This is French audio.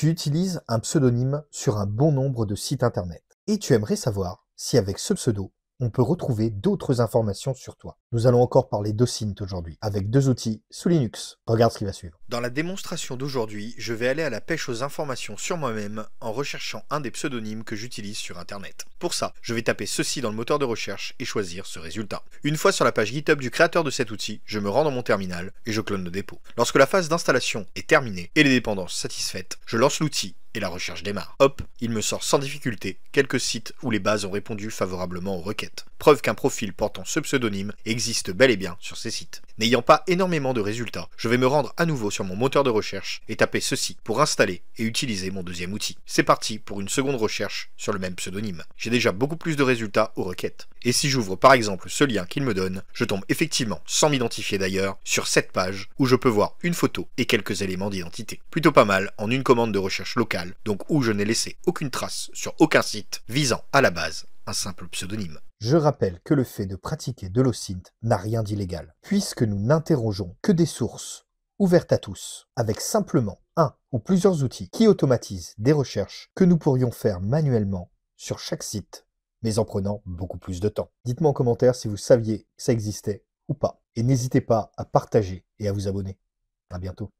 Tu utilises un pseudonyme sur un bon nombre de sites internet et tu aimerais savoir si avec ce pseudo, on peut retrouver d'autres informations sur toi. Nous allons encore parler d'OSINT aujourd'hui, avec deux outils sous Linux. Regarde ce qui va suivre. Dans la démonstration d'aujourd'hui, je vais aller à la pêche aux informations sur moi-même en recherchant un des pseudonymes que j'utilise sur Internet. Pour ça, je vais taper ceci dans le moteur de recherche et choisir ce résultat. Une fois sur la page GitHub du créateur de cet outil, je me rends dans mon terminal et je clone le dépôt. Lorsque la phase d'installation est terminée et les dépendances satisfaites, je lance l'outil la recherche démarre. Hop, il me sort sans difficulté quelques sites où les bases ont répondu favorablement aux requêtes. Preuve qu'un profil portant ce pseudonyme existe bel et bien sur ces sites. N'ayant pas énormément de résultats, je vais me rendre à nouveau sur mon moteur de recherche et taper ceci pour installer et utiliser mon deuxième outil. C'est parti pour une seconde recherche sur le même pseudonyme. J'ai déjà beaucoup plus de résultats aux requêtes. Et si j'ouvre par exemple ce lien qu'il me donne, je tombe effectivement, sans m'identifier d'ailleurs, sur cette page où je peux voir une photo et quelques éléments d'identité. Plutôt pas mal en une commande de recherche locale donc où je n'ai laissé aucune trace sur aucun site visant à la base un simple pseudonyme. Je rappelle que le fait de pratiquer de l'OSINT n'a rien d'illégal, puisque nous n'interrogeons que des sources ouvertes à tous, avec simplement un ou plusieurs outils qui automatisent des recherches que nous pourrions faire manuellement sur chaque site, mais en prenant beaucoup plus de temps. Dites-moi en commentaire si vous saviez que ça existait ou pas, et n'hésitez pas à partager et à vous abonner. À bientôt.